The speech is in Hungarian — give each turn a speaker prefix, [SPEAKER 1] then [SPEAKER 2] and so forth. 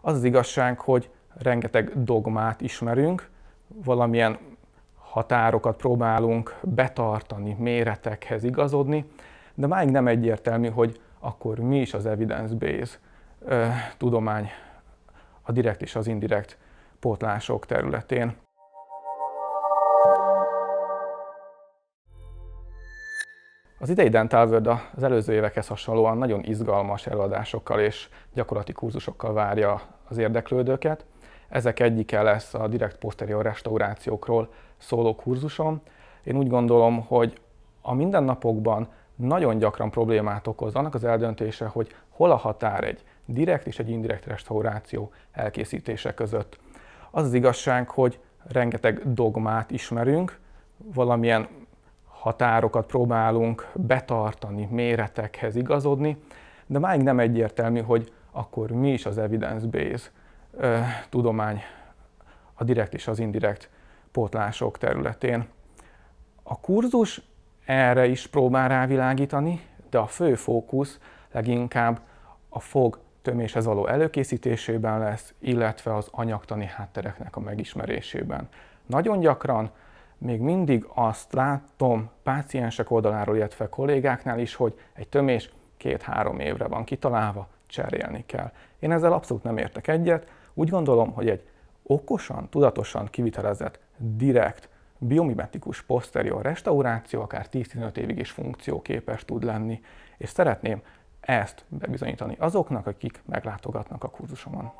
[SPEAKER 1] Az az igazság, hogy rengeteg dogmát ismerünk, valamilyen határokat próbálunk betartani, méretekhez igazodni, de máig nem egyértelmű, hogy akkor mi is az evidence-based tudomány a direkt és az indirekt pótlások területén. Az idei Dental World az előző évekhez hasonlóan nagyon izgalmas előadásokkal és gyakorlati kurzusokkal várja az érdeklődőket. Ezek egyike lesz a direkt posterior restaurációkról szóló kurzusom. Én úgy gondolom, hogy a mindennapokban nagyon gyakran problémát okoz annak az eldöntése, hogy hol a határ egy direkt és egy indirekt restauráció elkészítése között. Az az igazság, hogy rengeteg dogmát ismerünk, valamilyen határokat próbálunk betartani, méretekhez igazodni, de máig nem egyértelmű, hogy akkor mi is az evidence-based tudomány a direkt és az indirekt pótlások területén. A kurzus erre is próbál rávilágítani, de a fő fókusz leginkább a fog töméshez való előkészítésében lesz, illetve az anyagtani háttereknek a megismerésében. Nagyon gyakran még mindig azt látom páciensek oldaláról, illetve kollégáknál is, hogy egy tömés két-három évre van kitalálva, cserélni kell. Én ezzel abszolút nem értek egyet. Úgy gondolom, hogy egy okosan, tudatosan kivitelezett, direkt, biomimetikus posterior restauráció akár 10-15 évig is funkcióképes tud lenni, és szeretném ezt bebizonyítani azoknak, akik meglátogatnak a kurzusomon.